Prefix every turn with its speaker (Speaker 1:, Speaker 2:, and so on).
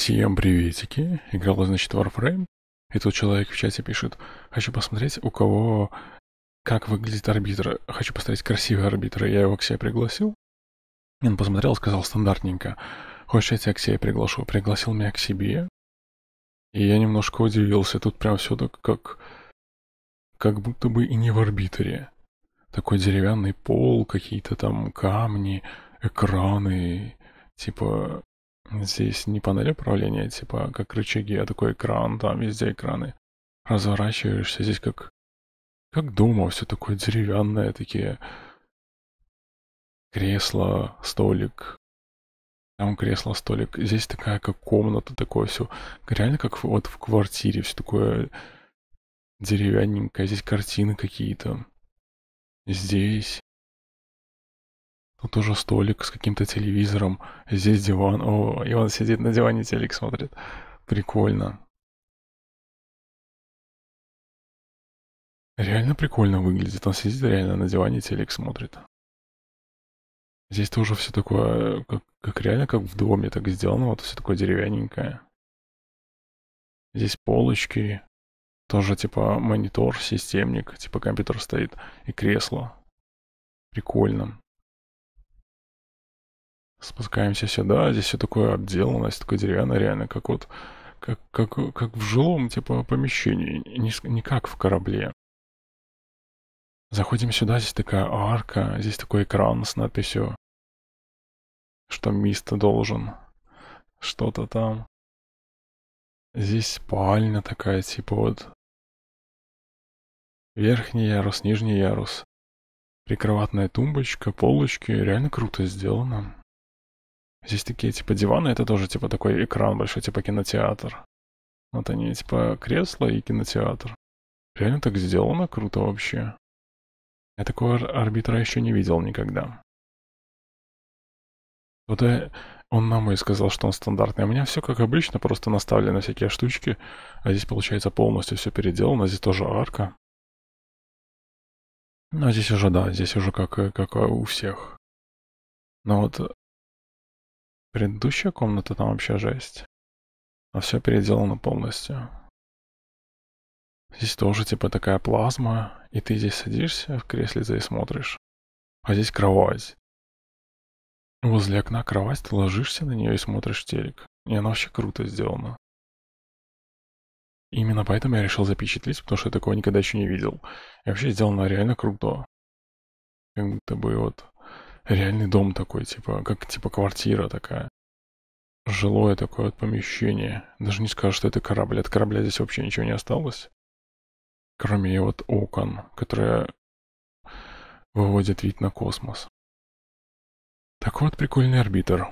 Speaker 1: Всем приветики. Играла, значит, Warframe. И тут человек в чате пишет, хочу посмотреть, у кого, как выглядит арбитр. Хочу посмотреть красивый арбитр. Я его к себе пригласил. Он посмотрел, сказал стандартненько. Хочешь, я тебя к себе приглашу? Пригласил меня к себе. И я немножко удивился. Тут прям все так как... Как будто бы и не в арбитре. Такой деревянный пол, какие-то там камни, экраны. Типа, Здесь не панель управления, типа а как рычаги, а такой экран, там везде экраны. Разворачиваешься, здесь как, как дома, все такое деревянное, такие кресло, столик, там кресло, столик. Здесь такая как комната, такое все. Реально как вот в квартире, все такое деревянненькое. Здесь картины какие-то. Здесь ну, Тут уже столик с каким-то телевизором. Здесь диван. О, и он сидит на диване, телек смотрит. Прикольно.
Speaker 2: Реально прикольно выглядит. Он сидит реально на диване, телек смотрит. Здесь тоже все такое, как, как реально, как в доме
Speaker 1: так сделано. Вот все такое деревянненькое. Здесь полочки. Тоже типа монитор, системник, типа компьютер стоит и кресло. Прикольно. Спускаемся сюда, здесь все такое обделано, все такое деревянное, реально, как вот как, как, как в жилом типа помещении, не, не как в корабле. Заходим сюда, здесь такая арка, здесь такой экран с надписью, что мист должен что-то там. Здесь спальня такая, типа
Speaker 2: вот верхний ярус, нижний ярус,
Speaker 1: прикроватная тумбочка, полочки, реально круто сделано. Здесь такие, типа, диваны, это тоже, типа, такой экран большой, типа, кинотеатр. Вот они, типа, кресло и кинотеатр. Реально так сделано, круто вообще. Я такого арбитра еще не видел никогда. Вот э, он нам и сказал, что он стандартный. У меня все как обычно, просто наставлены всякие штучки. А здесь, получается, полностью все переделано. Здесь тоже арка. Ну, а здесь уже, да, здесь уже
Speaker 2: как, э, как э, у всех. Но вот Предыдущая
Speaker 1: комната там вообще жесть. Но а все переделано полностью. Здесь тоже типа такая плазма, и ты здесь садишься в креслице и смотришь. А здесь кровать. Возле окна кровать, ты ложишься на нее и смотришь телек. И она вообще круто сделана. Именно поэтому я решил запечатлеть, потому что я такого никогда еще не видел. И вообще сделано реально круто. Как будто бы вот реальный дом такой, типа, как типа квартира такая. Жилое такое вот помещение. Даже не скажу, что это корабль. От корабля здесь вообще ничего не осталось. Кроме вот окон, которые выводят
Speaker 2: вид на космос. так вот прикольный арбитр.